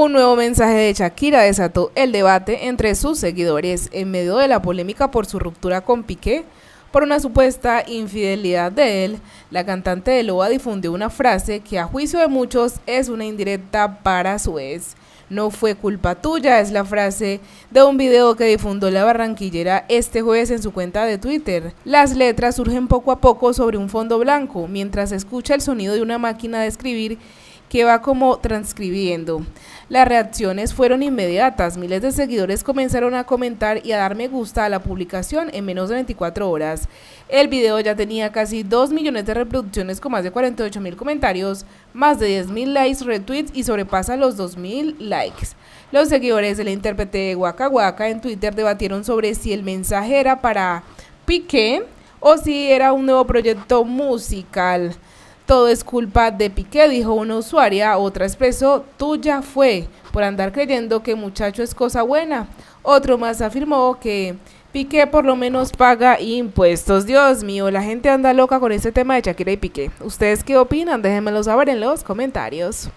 Un nuevo mensaje de Shakira desató el debate entre sus seguidores en medio de la polémica por su ruptura con Piqué. Por una supuesta infidelidad de él, la cantante de Loba difundió una frase que a juicio de muchos es una indirecta para su ex. No fue culpa tuya es la frase de un video que difundió la barranquillera este jueves en su cuenta de Twitter. Las letras surgen poco a poco sobre un fondo blanco mientras escucha el sonido de una máquina de escribir que va como transcribiendo. Las reacciones fueron inmediatas, miles de seguidores comenzaron a comentar y a dar me gusta a la publicación en menos de 24 horas. El video ya tenía casi 2 millones de reproducciones con más de 48 mil comentarios, más de 10 mil likes, retweets y sobrepasa los 2 mil likes. Los seguidores del intérprete de Waka Waka en Twitter debatieron sobre si el mensaje era para Piqué o si era un nuevo proyecto musical. Todo es culpa de Piqué, dijo una usuaria, otra expresó, tuya fue, por andar creyendo que muchacho es cosa buena. Otro más afirmó que Piqué por lo menos paga impuestos. Dios mío, la gente anda loca con este tema de Shakira y Piqué. ¿Ustedes qué opinan? Déjenmelo saber en los comentarios.